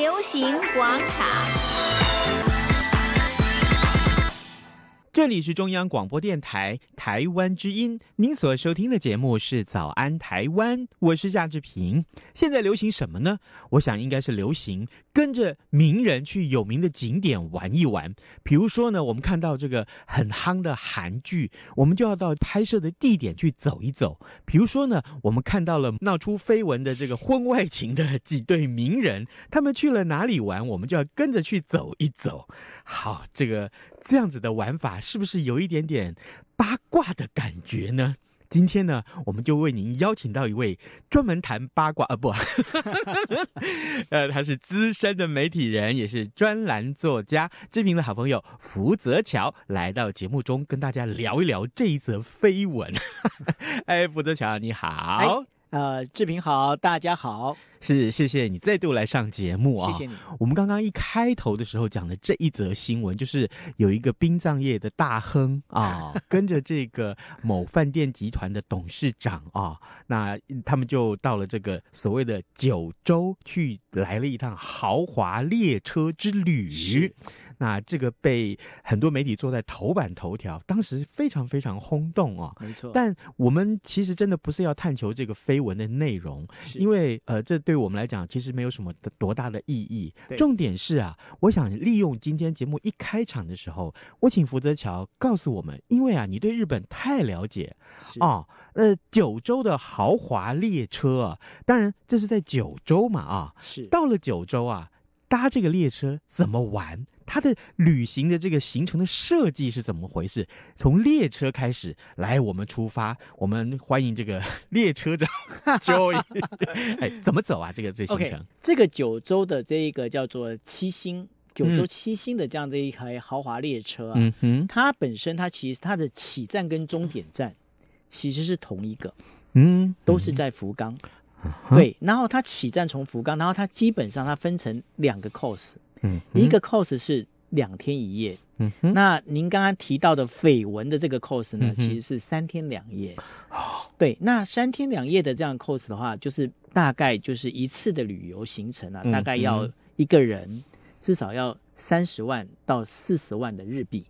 流行广场。这里是中央广播电台台湾之音，您所收听的节目是《早安台湾》，我是夏志平。现在流行什么呢？我想应该是流行跟着名人去有名的景点玩一玩。比如说呢，我们看到这个很夯的韩剧，我们就要到拍摄的地点去走一走。比如说呢，我们看到了闹出绯闻的这个婚外情的几对名人，他们去了哪里玩，我们就要跟着去走一走。好，这个这样子的玩法。是不是有一点点八卦的感觉呢？今天呢，我们就为您邀请到一位专门谈八卦，呃，不，呃，他是资深的媒体人，也是专栏作家，志平的好朋友福泽桥来到节目中跟大家聊一聊这一则绯闻。哎，福泽桥，你好。哎，呃，志平好，大家好。是谢谢你再度来上节目啊！谢谢你。我们刚刚一开头的时候讲的这一则新闻，就是有一个殡葬业的大亨啊，跟着这个某饭店集团的董事长啊，那他们就到了这个所谓的九州去来了一趟豪华列车之旅。那这个被很多媒体坐在头版头条，当时非常非常轰动啊。没错。但我们其实真的不是要探求这个绯闻的内容，因为呃这对。对我们来讲，其实没有什么多大的意义。重点是啊，我想利用今天节目一开场的时候，我请福泽桥告诉我们，因为啊，你对日本太了解哦。呃，九州的豪华列车，当然这是在九州嘛啊，到了九州啊。搭这个列车怎么玩？它的旅行的这个行程的设计是怎么回事？从列车开始来，我们出发，我们欢迎这个 列车长。哎，怎么走啊？这个这行程，这个九州的这一个叫做七星九州七星的这样的一台豪华列车啊，它本身它其实它的起站跟终点站其实是同一个，嗯，都是在福冈。对，然后它起站从福冈，然后它基本上它分成两个 course，嗯，一个 course 是两天一夜，嗯，那您刚刚提到的绯闻的这个 course 呢，其实是三天两夜，哦，对，那三天两夜的这样 course 的话，就是大概就是一次的旅游行程啊，大概要一个人至少要三十万到四十万的日币，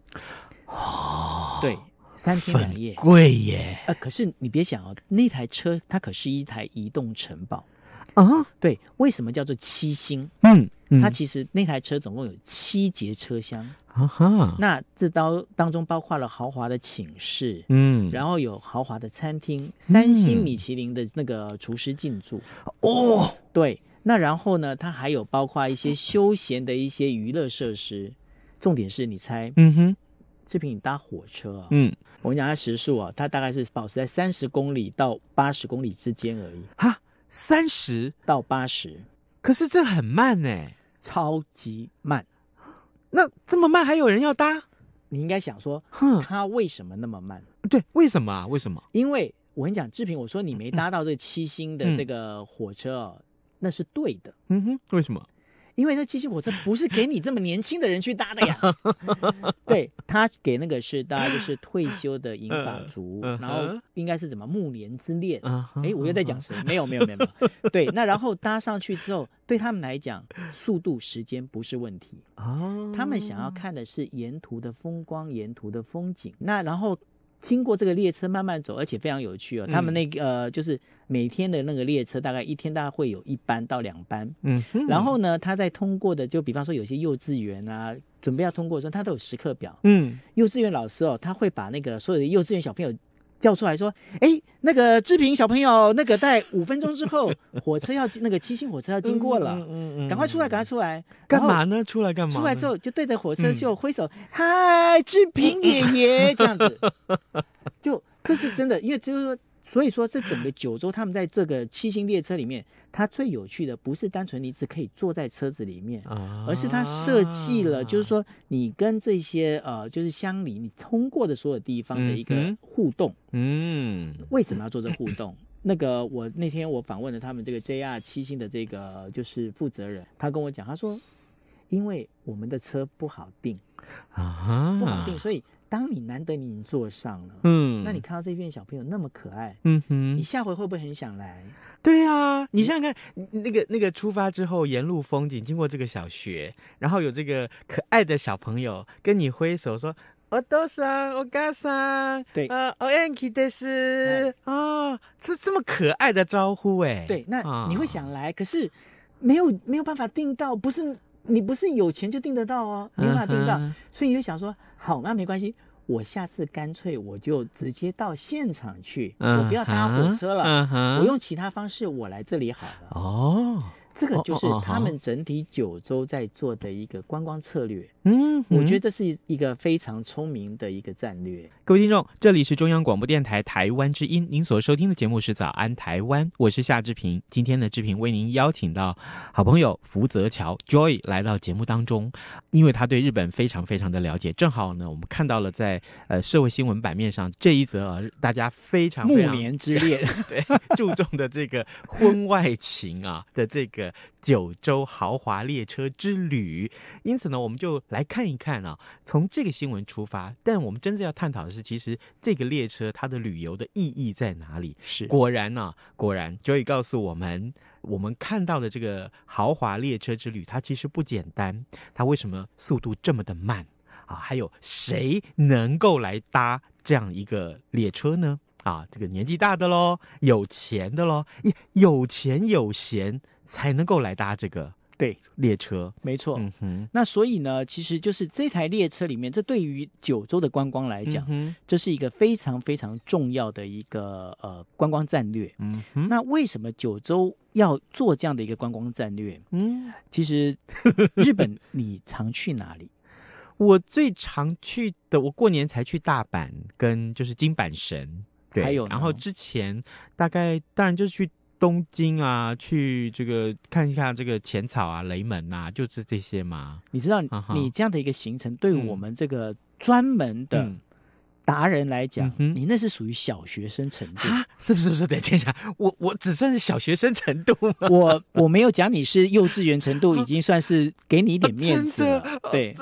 哦，对。三天两夜，贵耶！呃，可是你别想哦，那台车它可是一台移动城堡啊。对，为什么叫做七星？嗯嗯，它其实那台车总共有七节车厢啊哈。那这刀当中包括了豪华的寝室，嗯，然后有豪华的餐厅，三星米其林的那个厨师进驻哦。对，那然后呢，它还有包括一些休闲的一些娱乐设施。重点是你猜？嗯哼。志平，你搭火车啊？嗯，我跟你讲，它时速啊，它大概是保持在三十公里到八十公里之间而已。哈，三十到八十，可是这很慢呢，超级慢。那这么慢还有人要搭？你应该想说，哼，它为什么那么慢？对，为什么啊？为什么？因为我跟你讲，志平，我说你没搭到这七星的这个火车哦，那是对的。嗯哼，为什么？因为那蒸汽火车不是给你这么年轻的人去搭的呀，对他给那个是搭就是退休的银发族，然后应该是怎么暮年之恋，哎，我又在讲谁？没有没有没有，对，那然后搭上去之后，对他们来讲，速度时间不是问题哦，他们想要看的是沿途的风光，沿途的风景，那然后。经过这个列车慢慢走，而且非常有趣哦。他们那个就是每天的那个列车，大概一天大概会有一班到两班。嗯，然后呢，他在通过的，就比方说有些幼稚园啊，准备要通过的时候，他都有时刻表。嗯，幼稚园老师哦，他会把那个所有的幼稚园小朋友。叫出来说：“哎，那个志平小朋友，那个在五分钟之后，火车要那个七星火车要经过了，赶快出来，赶快出来！干嘛呢？出来干嘛？出来之后就对着火车就挥手，嗨，志平爷爷，这样子，就这是真的，因为就是说。”所以说，这整个九州，他们在这个七星列车里面，它最有趣的不是单纯你只可以坐在车子里面，而是它设计了，就是说你跟这些呃，就是乡里你通过的所有地方的一个互动。嗯，为什么要做这互动？那个我那天我访问了他们这个 JR 七星的这个就是负责人，他跟我讲，他说因为我们的车不好订，啊，不好订，所以。当你难得你已经坐上了，嗯，那你看到这一片小朋友那么可爱，嗯哼，你下回会不会很想来？对啊，你想想看，那个那个出发之后，沿路风景，经过这个小学，然后有这个可爱的小朋友跟你挥手说，我多上我干上，对啊，哦恩基得斯啊，这这么可爱的招呼哎，对，那你会想来，可是没有没有办法订到，不是？你不是有钱就订得到哦，没办法订到，所以你就想说，好那没关系，我下次干脆我就直接到现场去，我不要搭火车了，我用其他方式我来这里好了。哦。这个就是他们整体九州在做的一个观光策略。嗯，我觉得是一个非常聪明的一个战略。各位听众，这里是中央广播电台台湾之音，您所收听的节目是《早安台湾》，我是夏志平。今天的志平为您邀请到好朋友福泽桥 Joy 来到节目当中，因为他对日本非常非常的了解。正好呢，我们看到了在呃社会新闻版面上这一则大家非常木棉之恋 对注重的这个婚外情啊的这个。九州豪华列车之旅，因此呢，我们就来看一看啊，从这个新闻出发。但我们真正要探讨的是，其实这个列车它的旅游的意义在哪里？是果然呢，果然 Joy 告诉我们，我们看到的这个豪华列车之旅，它其实不简单。它为什么速度这么的慢啊？还有谁能够来搭这样一个列车呢？啊，这个年纪大的喽，有钱的喽，有钱有闲。才能够来搭这个对列车，没错。嗯哼，那所以呢，其实就是这台列车里面，这对于九州的观光来讲，这是一个非常非常重要的一个呃观光战略。嗯哼，那为什么九州要做这样的一个观光战略？嗯，其实日本，你常去哪里？我最常去的，我过年才去大阪跟就是金板神。对，还有，然后之前大概当然就是去。东京啊，去这个看一下这个浅草啊、雷门啊，就是这些嘛。你知道你这样的一个行程，对我们这个专门的。达人来讲，你那是属于小学生程度啊？是不是？是等一下，我我只算是小学生程度。我我没有讲你是幼稚园程度，已经算是给你一点面子了。对，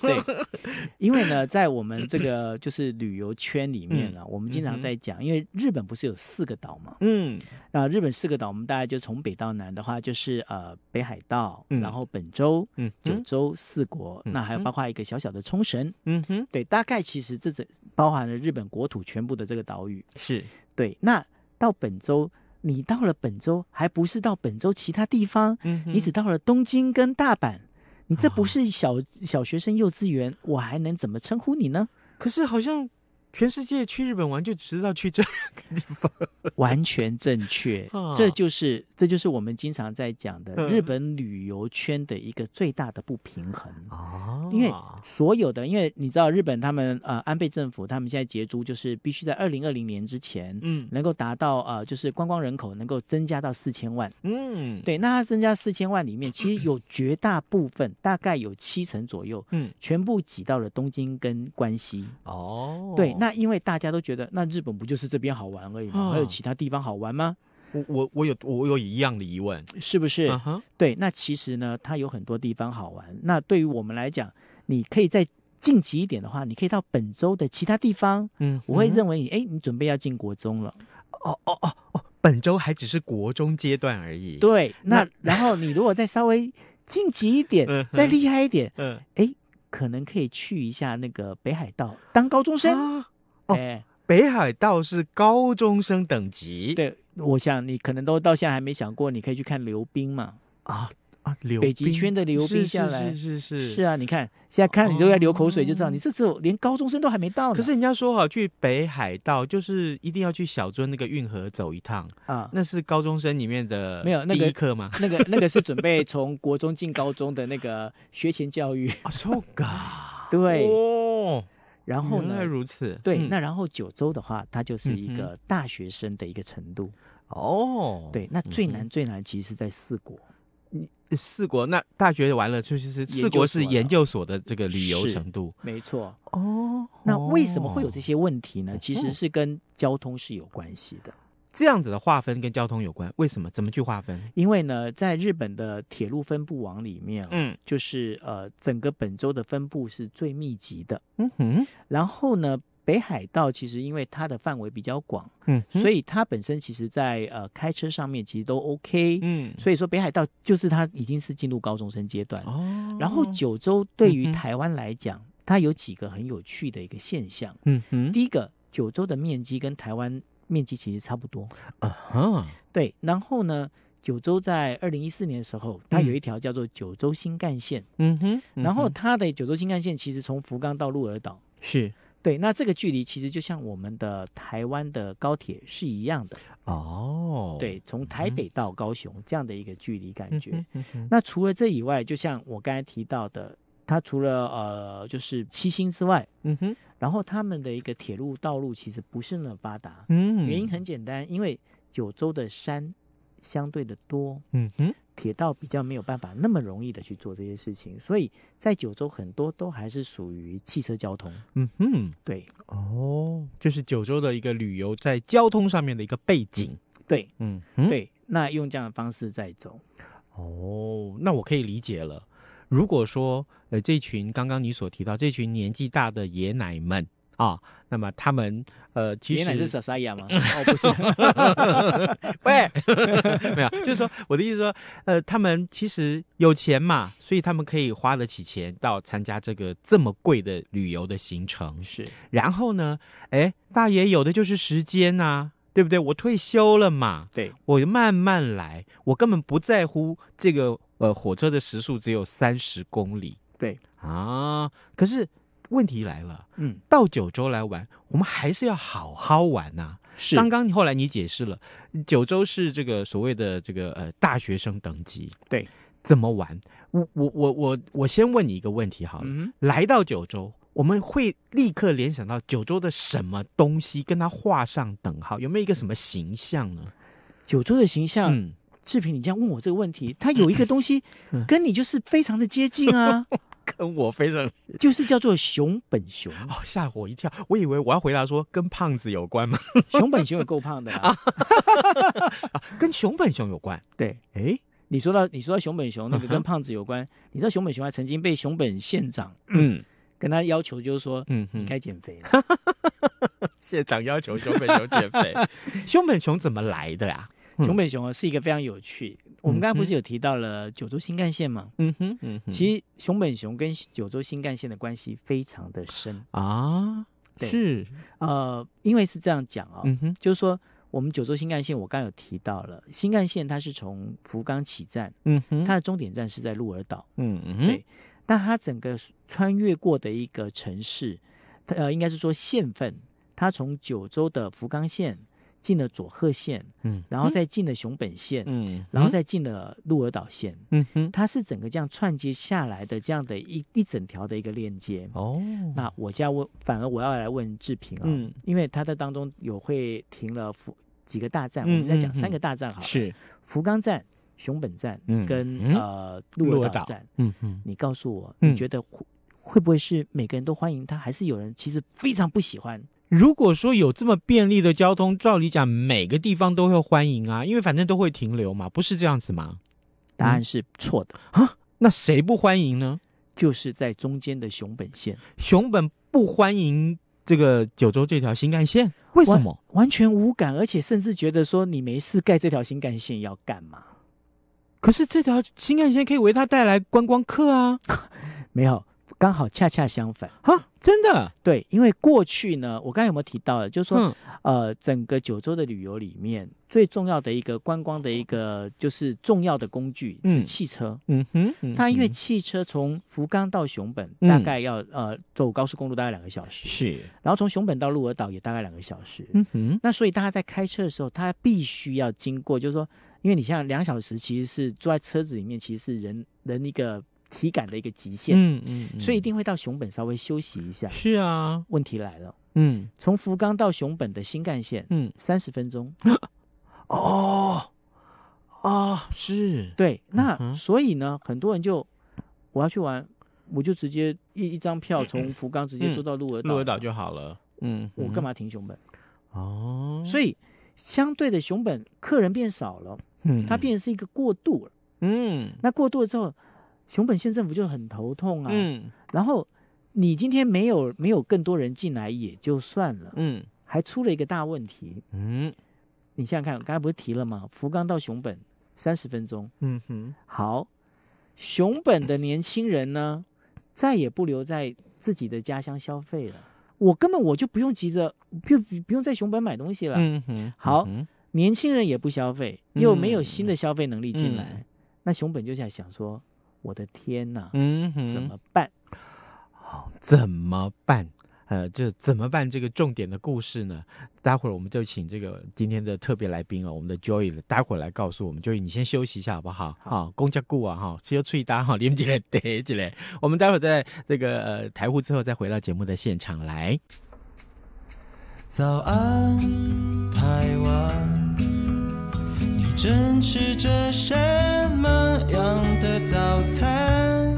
对，因为呢，在我们这个 就是旅游圈里面呢，我们经常在讲，因为日本不是有四个岛嘛？嗯，那日本四个岛，我们大概就从北到南的话，就是呃北海道，然后本州、九州、四国，那还有包括一个小小的冲绳。嗯哼，对，大概其实这这。包含了日本国土全部的这个岛屿，是对。那到本周，你到了本周，还不是到本周其他地方？嗯，你只到了东京跟大阪，你这不是小小学生幼稚园，我还能怎么称呼你呢？可是好像。全世界去日本玩就只知道去这 个地方，完全正确。这就是这就是我们经常在讲的日本旅游圈的一个最大的不平衡啊。因为所有的，因为你知道日本他们呃安倍政府他们现在结珠就是必须在二零二零年之前，嗯，能够达到呃就是观光人口能够增加到四千万，嗯，对。那它增加四千万里面，其实 有绝大部分大概有七成左右，嗯，全部挤到了东京跟关西，哦，对。那因为大家都觉得，那日本不就是这边好玩而已吗？还有其他地方好玩吗？我我我有我有一样的疑问，是不是？对，那其实呢，它有很多地方好玩。那对于我们来讲，你可以再晋级一点的话，你可以到本周的其他地方。嗯，我会认为你哎，你准备要进国中了。哦哦哦哦，本周还只是国中阶段而已。对，那然后你如果再稍微晋级一点，再厉害一点，嗯，哎，可能可以去一下那个北海道当高中生。哎，北海道是高中生等级。对，我想你可能都到现在还没想过，你可以去看溜冰嘛？啊啊！北极圈的溜冰，是是是是是。是啊，你看现在看你都在流口水，就知道你这次连高中生都还没到。可是人家说哈，去北海道就是一定要去小樽那个运河走一趟啊，那是高中生里面的没有第一课吗？那个那个是准备从国中进高中的那个学前教育 啊，so 对哦。然后呢？如此对，那然后九州的话，它就是一个大学生的一个程度哦。对，那最难最难其实是在四国，你四国那大学完了就是四国是研究所的这个旅游程度，没错哦。那为什么会有这些问题呢？其实是跟交通是有关系的。这样子的划分跟交通有关，为什么？怎么去划分？因为呢，在日本的铁路分布网里面，嗯，就是呃，整个本州的分布是最密集的，嗯哼。然后呢，北海道其实因为它的范围比较广，嗯，所以它本身其实在呃开车上面其实都 OK，嗯。所以说北海道就是它已经是进入高中生阶段，哦。然后九州对于台湾来讲，它有几个很有趣的一个现象，嗯哼。第一个，九州的面积跟台湾。面积其实差不多啊，对。然后呢，九州在二零一四年的时候，它有一条叫做九州新干线。嗯哼，然后它的九州新干线其实从福冈到鹿儿岛，是对。那这个距离其实就像我们的台湾的高铁是一样的哦。对，从台北到高雄这样的一个距离感觉。那除了这以外，就像我刚才提到的。它除了呃，就是七星之外，嗯哼，然后他们的一个铁路道路其实不是那么发达，嗯，原因很简单，因为九州的山相对的多，嗯哼，铁道比较没有办法那么容易的去做这些事情，所以在九州很多都还是属于汽车交通，嗯哼，对，哦，就是九州的一个旅游在交通上面的一个背景，对，嗯嗯，对，那用这样的方式在走，哦，那我可以理解了。如果说呃，这群刚刚你所提到这群年纪大的爷奶们啊，那么他们呃，爷奶是小沙亚吗？不是，喂，没有，就是说我的意思说，呃，他们其实有钱嘛，所以他们可以花得起钱到参加这个这么贵的旅游的行程。是，然后呢，哎，大爷有的就是时间呐，对不对？我退休了嘛，对我慢慢来，我根本不在乎这个。呃，火车的时速只有三十公里。对啊，可是问题来了，嗯，到九州来玩，我们还是要好好玩呐。是，刚刚你后来你解释了，九州是这个所谓的这个呃大学生等级。对，怎么玩？我我我我我先问你一个问题好了，来到九州，我们会立刻联想到九州的什么东西，跟它画上等号？有没有一个什么形象呢？九州的形象。志平，你这样问我这个问题，他有一个 东西跟你就是非常的接近啊，跟我非常就是叫做熊本熊哦，吓我一跳，我以为我要回答说跟胖子有关吗？熊本熊也够胖的啊，跟熊本熊有关。对，哎，你说到你说到熊本熊那个跟胖子有关，你知道熊本熊还曾经被熊本县长嗯跟他要求就是说嗯该减肥了，县长要求熊本熊减肥，熊本熊怎么来的呀？熊本熊啊，是一个非常有趣。我们刚刚不是有提到了九州新干线吗？嗯哼，嗯哼。其实熊本熊跟九州新干线的关系非常的深啊。是，呃，因为是这样讲啊，嗯哼，就是说我们九州新干线，我刚刚有提到了新干线，它是从福冈起站，嗯哼，它的终点站是在鹿儿岛，嗯嗯，对。但它整个穿越过的一个城市，呃，应该是说县份，它从九州的福冈县。进了佐贺县，嗯，然后再进了熊本县，嗯，然后再进了鹿儿岛县，嗯哼，它是整个这样串接下来的这样的一一整条的一个链接。哦，那我就要问，反而我要来问志平啊，嗯，因为他在当中有会停了福几个大站，我们再讲三个大站，好，了，是福冈站、熊本站跟呃鹿儿岛站，嗯哼，你告诉我，你觉得会不会是每个人都欢迎他，还是有人其实非常不喜欢？如果说有这么便利的交通，照理讲每个地方都会欢迎啊，因为反正都会停留嘛，不是这样子吗？答案是错的啊！那谁不欢迎呢？就是在中间的熊本县，熊本不欢迎这个九州这条新干线，为什么？完全无感，而且甚至觉得说你没事盖这条新干线要干嘛？可是这条新干线可以为他带来观光客啊，没有。刚好恰恰相反哈，真的对，因为过去呢，我刚才有没有提到，就是说，呃，整个九州的旅游里面最重要的一个观光的一个就是重要的工具是汽车。嗯哼，它因为汽车从福冈到熊本大概要呃走高速公路大概两个小时。是。然后从熊本到鹿儿岛也大概两个小时。嗯哼。那所以大家在开车的时候，他必须要经过，就是说，因为你像两小时，其实是坐在车子里面，其实是人人一个。体感的一个极限，嗯嗯，所以一定会到熊本稍微休息一下。是啊，问题来了，嗯，从福冈到熊本的新干线，嗯，三十分钟，哦，啊，是，对，那所以呢，很多人就，我要去玩，我就直接一一张票 从福冈直接坐到鹿儿鹿儿岛就好了，嗯，我干嘛停熊本？哦，所以相对的熊本客人变少了，嗯，它变成是一个过渡了，嗯，那过渡了之后。熊本县政府就很头痛啊，嗯，然后你今天没有没有更多人进来也就算了，嗯，还出了一个大问题，嗯，你想想看，刚才不是提了吗？福冈到熊本三十分钟，嗯哼，好，熊本的年轻人呢，再也不留在自己的家乡消费了，我根本我就不用急着不不用在熊本买东西了，嗯哼，好，年轻人也不消费，又没有新的消费能力进来，那熊本就在想说。我的天呐，嗯，怎么办？好，怎么办？呃，这怎么办？这个重点的故事呢？待会儿我们就请这个今天的特别来宾哦，我们的 Joy，待会儿来告诉我们。Joy，你先休息一下好不好？好，公家顾啊哈，只有吹单哈，连起来，叠起来。我们待会儿在这个呃台湖之后再回到节目的现场来。早安，台湾，你正持着身。餐，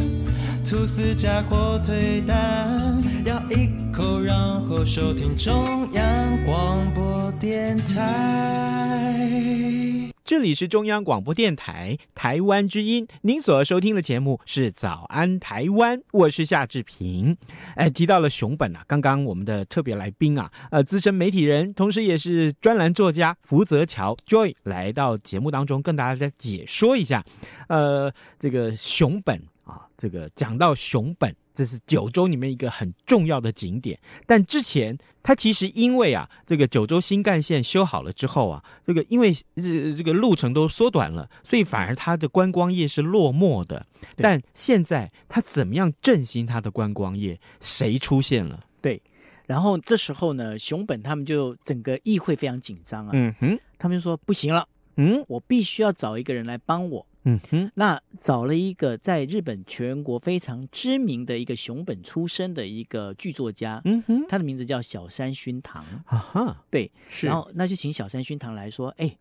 吐司加火腿蛋，咬一口，然后收听中央广播电台。这里是中央广播电台台湾之音，您所收听的节目是《早安台湾》，我是夏志平。哎，提到了熊本啊，刚刚我们的特别来宾啊，呃，资深媒体人，同时也是专栏作家福泽桥 Joy 来到节目当中，跟大家解说一下，呃，这个熊本啊，这个讲到熊本。这是九州里面一个很重要的景点，但之前它其实因为啊，这个九州新干线修好了之后啊，这个因为这这个路程都缩短了，所以反而它的观光业是落寞的。但现在它怎么样振兴它的观光业？谁出现了？对，然后这时候呢，熊本他们就整个议会非常紧张啊，嗯哼，他们就说不行了，嗯，我必须要找一个人来帮我。嗯哼，那找了一个在日本全国非常知名的一个熊本出身的一个剧作家，嗯哼，他的名字叫小山熏堂啊哈，对，是，然后那就请小山熏堂来说，哎，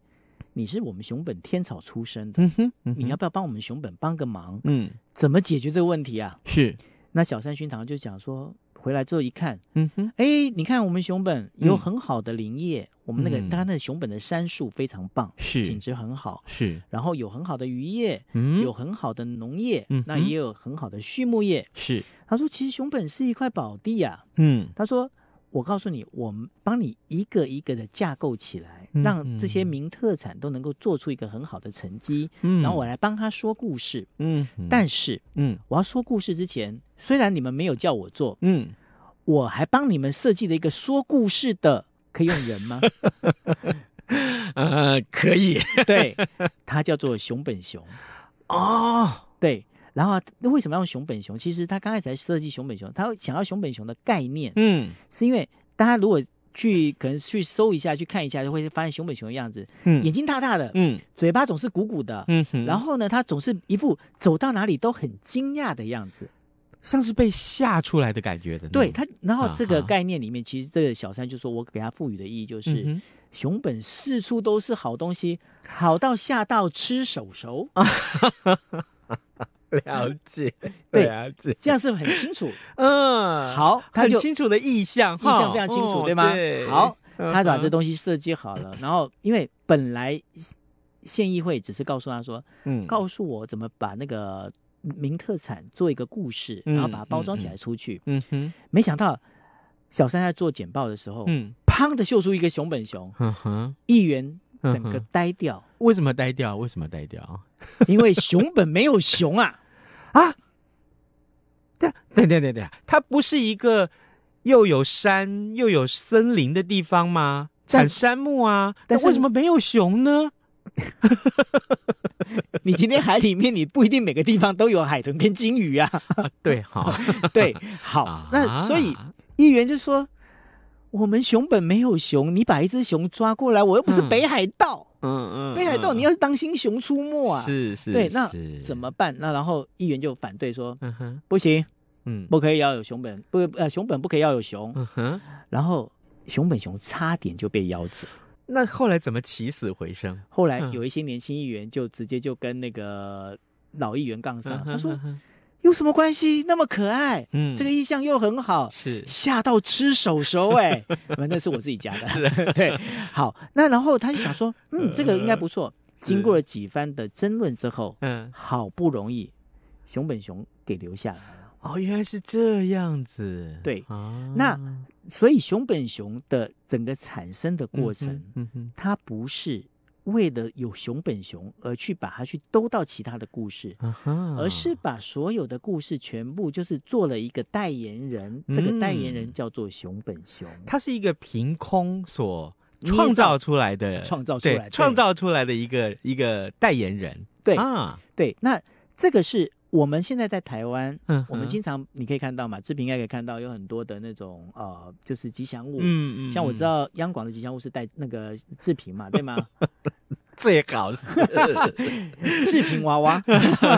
你是我们熊本天草出身的，嗯哼，你要不要帮我们熊本帮个忙？嗯，怎么解决这个问题啊？是，那小山熏堂就讲说。回来之后一看，嗯哼，哎，你看我们熊本有很好的林业，我们那个，他那熊本的杉树非常棒，是品质很好，是，然后有很好的渔业，嗯，有很好的农业，嗯，那也有很好的畜牧业，是。他说其实熊本是一块宝地呀，嗯，他说。我告诉你，我们帮你一个一个的架构起来，让这些名特产都能够做出一个很好的成绩。嗯，然后我来帮他说故事。嗯，但是，嗯，我要说故事之前，虽然你们没有叫我做，嗯，我还帮你们设计了一个说故事的，可以用人吗？呃，可以。对，他叫做熊本熊。哦，对。然后那为什么要熊本熊？其实他刚开始设计熊本熊，他想要熊本熊的概念，嗯，是因为大家如果去可能去搜一下、去看一下，就会发现熊本熊的样子，嗯，眼睛大大的，嗯，嘴巴总是鼓鼓的，嗯哼，然后呢，他总是一副走到哪里都很惊讶的样子，像是被吓出来的感觉的。对他，然后这个概念里面，其实这个小三就说我给他赋予的意义就是熊本四处都是好东西，好到吓到吃手熟。了解，了解，这样是很清楚。嗯，好，他很清楚的意向，意向非常清楚，对吗？好，他把这东西设计好了，然后因为本来县议会只是告诉他说，嗯，告诉我怎么把那个名特产做一个故事，然后把它包装起来出去。嗯哼，没想到小三在做简报的时候，嗯，砰的秀出一个熊本熊，嗯哼，议员整个呆掉。为什么呆掉？为什么呆掉？因为熊本没有熊啊。啊，对对对对对，它不是一个又有山又有森林的地方吗？产杉木啊，但为什么没有熊呢？你今天海里面，你不一定每个地方都有海豚跟鲸鱼啊。对，好，对，好。那所以议员就说，我们熊本没有熊，你把一只熊抓过来，我又不是北海道。嗯嗯，北海道，你要是当心熊出没啊！是是，对，那怎么办？那然后议员就反对说，嗯哼，不行，嗯，不可以要有熊本，不呃熊本不可以要有熊。然后熊本熊差点就被咬死。那后来怎么起死回生？后来有一些年轻议员就直接就跟那个老议员杠上，他说。有什么关系？那么可爱，嗯，这个意象又很好，是吓到吃手熟哎，那是我自己加的，对，好，那然后他就想说，嗯，这个应该不错。经过了几番的争论之后，嗯，好不容易，熊本熊给留下了。哦，原来是这样子。对，那所以熊本熊的整个产生的过程，嗯哼，它不是。为了有熊本熊而去把它去兜到其他的故事，而是把所有的故事全部就是做了一个代言人，这个代言人叫做熊本熊，他是一个凭空所创造出来的，创造出来，创造出来的一个一个代言人，对啊，对，那这个是。我们现在在台湾，嗯，我们经常你可以看到嘛，志平应该可以看到有很多的那种呃，就是吉祥物，嗯嗯，像我知道央广的吉祥物是带那个志平嘛，对吗？最好是志平娃娃，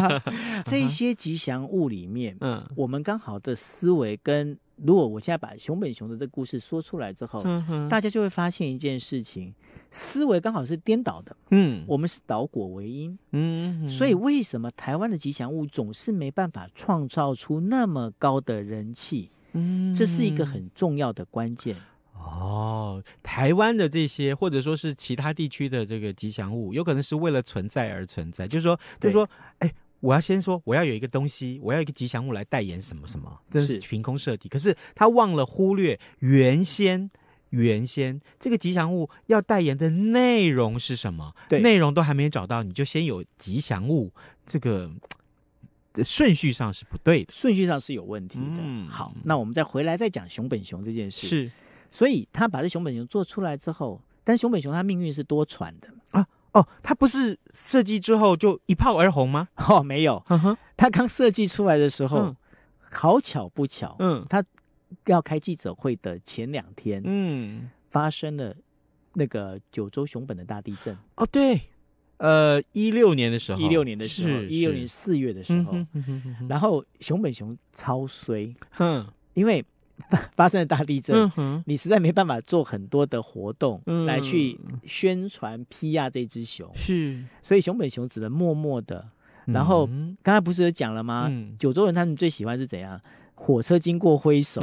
这一些吉祥物里面，嗯，我们刚好的思维跟。如果我现在把熊本熊的这故事说出来之后，大家就会发现一件事情，思维刚好是颠倒的。嗯，我们是导果为因。嗯，所以为什么台湾的吉祥物总是没办法创造出那么高的人气？嗯，这是一个很重要的关键。哦，台湾的这些或者说是其他地区的这个吉祥物，有可能是为了存在而存在，就是说，就是说，哎。我要先说，我要有一个东西，我要一个吉祥物来代言什么什么，这是凭空设计。可是他忘了忽略原先，原先这个吉祥物要代言的内容是什么？对，内容都还没找到，你就先有吉祥物，这个顺序上是不对的，顺序上是有问题的。好，那我们再回来再讲熊本熊这件事。是，所以他把这熊本熊做出来之后，但熊本熊它命运是多舛的啊。哦，他不是设计之后就一炮而红吗？哦，没有，他刚设计出来的时候，好巧不巧，嗯，他要开记者会的前两天，嗯，发生了那个九州熊本的大地震。哦，对，呃，一六年的时候，一六年的时候，一六年四月的时候，然后熊本熊超衰，哼，因为。发生了大地震，你实在没办法做很多的活动来去宣传皮亚这只熊，是，所以熊本熊只能默默的。然后，刚才不是有讲了吗？九州人他们最喜欢是怎样？火车经过挥手，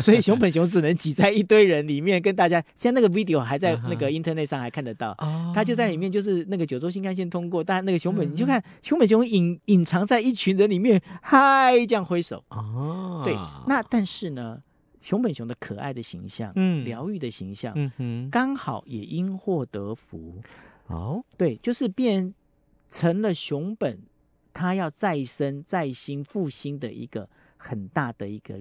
所以熊本熊只能挤在一堆人里面跟大家。现在那个 video 还在那个 internet 上还看得到，他就在里面，就是那个九州新干线通过，但那个熊本你就看熊本熊隐隐藏在一群人里面，嗨这样挥手。哦，对，那但是呢？熊本熊的可爱的形象，嗯，疗愈的形象，嗯哼，刚好也因祸得福，哦，对，就是变成了熊本，他要再生、再兴、复兴的一个很大的一个，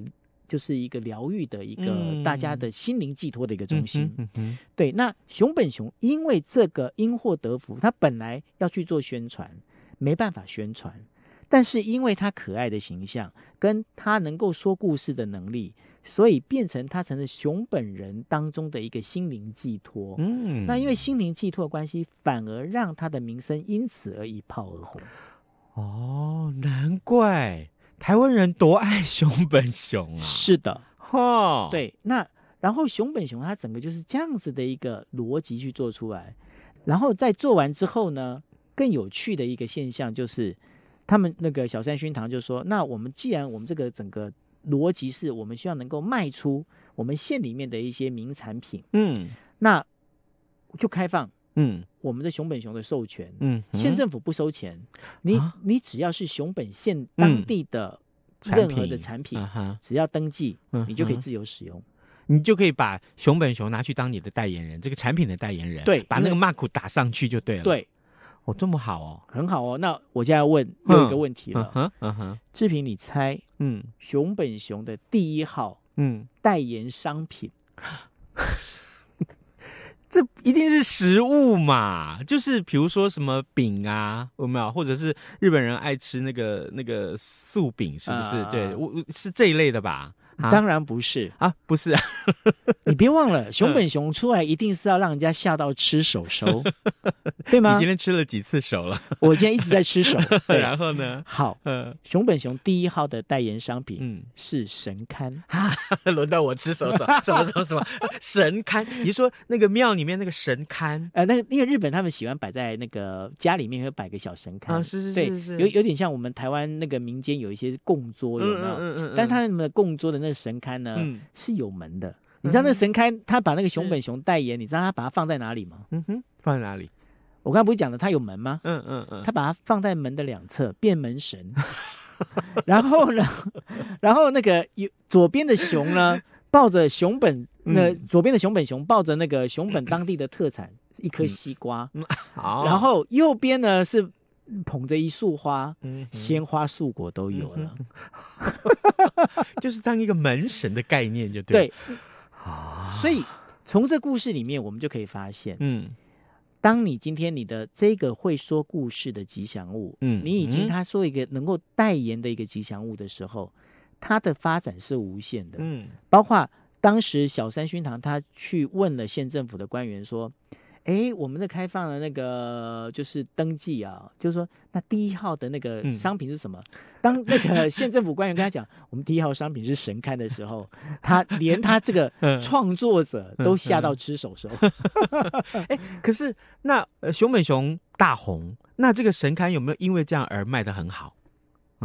就是一个疗愈的一个大家的心灵寄托的一个中心，嗯哼，对，那熊本熊因为这个因祸得福，他本来要去做宣传，没办法宣传。但是因为他可爱的形象跟他能够说故事的能力，所以变成他成了熊本人当中的一个心灵寄托。嗯，那因为心灵寄托的关系，反而让他的名声因此而一炮而红。哦，难怪台湾人多爱熊本熊啊！是的，哈，对。那然后熊本熊它整个就是这样子的一个逻辑去做出来，然后在做完之后呢，更有趣的一个现象就是。他们那个小三熏堂就说：“那我们既然我们这个整个逻辑是我们希望能够卖出我们县里面的一些名产品，嗯，那就开放，嗯，我们的熊本熊的授权，嗯，县政府不收钱，你你只要是熊本县当地的产品，只要登记，你就可以自由使用，你就可以把熊本熊拿去当你的代言人，这个产品的代言人，对，把那个 mark 打上去就对了，对。”哦，这么好哦，很好哦。那我现在问又一个问题了。嗯哼，嗯哼，志平，你猜，嗯，熊本熊的第一号，嗯，代言商品，这一定是食物嘛？就是比如说什么饼啊，有没有？或者是日本人爱吃那个那个素饼，是不是？对我是这一类的吧？当然不是啊，不是啊，你别忘了，熊本熊出来一定是要让人家吓到吃手手，对吗？你今天吃了几次手了？我今天一直在吃手，然后呢？好，熊本熊第一号的代言商品是神龛，轮到我吃手手，什么什么什么？神龛？你说那个庙里面那个神龛？呃，那因为日本他们喜欢摆在那个家里面会摆个小神龛啊，是是是有有点像我们台湾那个民间有一些供桌，有没嗯嗯嗯，但他们的供桌的。那神龛呢？嗯，是有门的。你知道那神龛，他把那个熊本熊代言，你知道他把它放在哪里吗？嗯哼，放在哪里？我刚才不是讲了，他有门吗？嗯嗯嗯，他把它放在门的两侧，变门神。然后呢，然后那个有左边的熊呢，抱着熊本那左边的熊本熊抱着那个熊本当地的特产一颗西瓜。好，然后右边呢是。捧着一束花，鲜花、素果都有了，就是当一个门神的概念就对。对，所以从这故事里面，我们就可以发现，嗯，当你今天你的这个会说故事的吉祥物，嗯，你已经他说一个能够代言的一个吉祥物的时候，它的发展是无限的，嗯，包括当时小三熏堂他去问了县政府的官员说。哎，我们的开放的那个就是登记啊，就是说那第一号的那个商品是什么？当那个县政府官员跟他讲我们第一号商品是神刊的时候，他连他这个 创作者都吓到吃手手。哎，可是那熊本熊大红，那这个神刊有没有因为这样而卖的很好？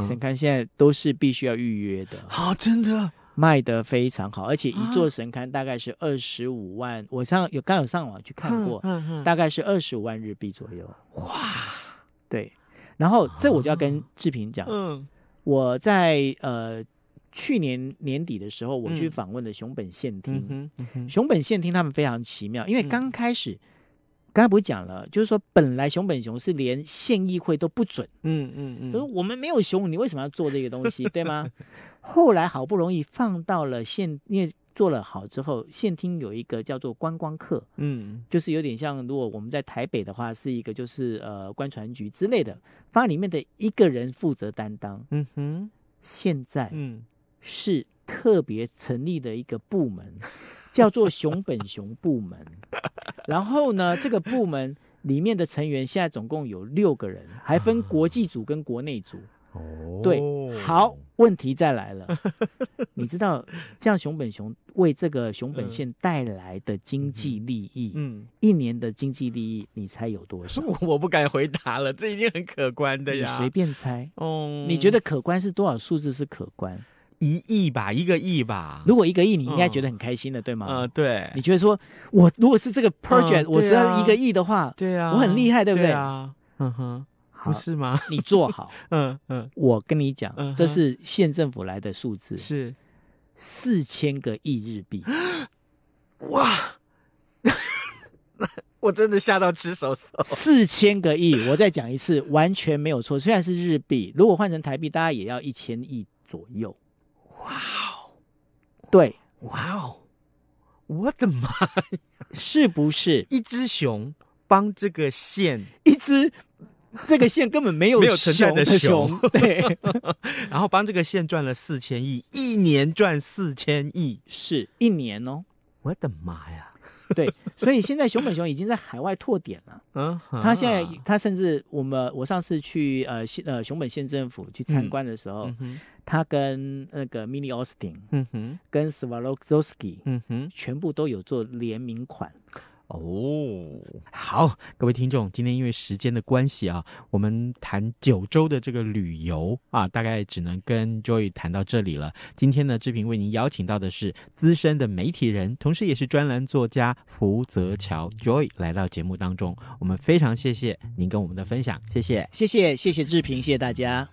神刊现在都是必须要预约的。好，真的。卖得非常好，而且一座神龛大概是二十五万，我上有刚有上网去看过，大概是二十五万日币左右。哇，对，然后这我就要跟志平讲，我在呃去年年底的时候，我去访问的熊本县厅，熊本县厅他们非常奇妙，因为刚开始。刚才不是讲了，就是说本来熊本熊是连县议会都不准，嗯嗯嗯，就是我们没有熊，你为什么要做这个东西，对吗？后来好不容易放到了县，因为做了好之后，县厅有一个叫做观光客，嗯，就是有点像如果我们在台北的话，是一个就是呃观船局之类的，发里面的一个人负责担当，嗯哼，现在嗯是特别成立的一个部门。叫做熊本熊部门，然后呢，这个部门里面的成员现在总共有六个人，还分国际组跟国内组。哦，对，好，问题再来了，你知道，这样熊本熊为这个熊本县带来的经济利益，嗯，一年的经济利益，你猜有多少？我不敢回答了，这已经很可观的呀。随便猜，哦，你觉得可观是多少数字是可观？一亿吧，一个亿吧。如果一个亿，你应该觉得很开心的，对吗？嗯，对。你觉得说，我如果是这个 project，我是要一个亿的话，对啊，我很厉害，对不对啊？嗯哼，不是吗？你做好，嗯嗯。我跟你讲，这是县政府来的数字，是四千个亿日币。哇，我真的吓到吃手手。四千个亿，我再讲一次，完全没有错。虽然是日币，如果换成台币，大概也要一千亿左右。哇哦，对，哇哦，我的妈，是不是一只熊帮这个线？一只这个线根本没有没有存在的熊，对。然后帮这个线赚了四千亿，一年赚四千亿，是一年哦。我的妈呀！对，所以现在熊本熊已经在海外拓点了。嗯，他现在他甚至我们我上次去呃呃熊本县政府去参观的时候，他跟那个 Mini Austin，嗯哼，跟 Swarovski，嗯哼，全部都有做联名款。哦，好，各位听众，今天因为时间的关系啊，我们谈九州的这个旅游啊，大概只能跟 Joy 谈到这里了。今天呢，志平为您邀请到的是资深的媒体人，同时也是专栏作家福泽桥 Joy 来到节目当中，我们非常谢谢您跟我们的分享，谢谢，谢谢，谢谢志平，谢谢大家。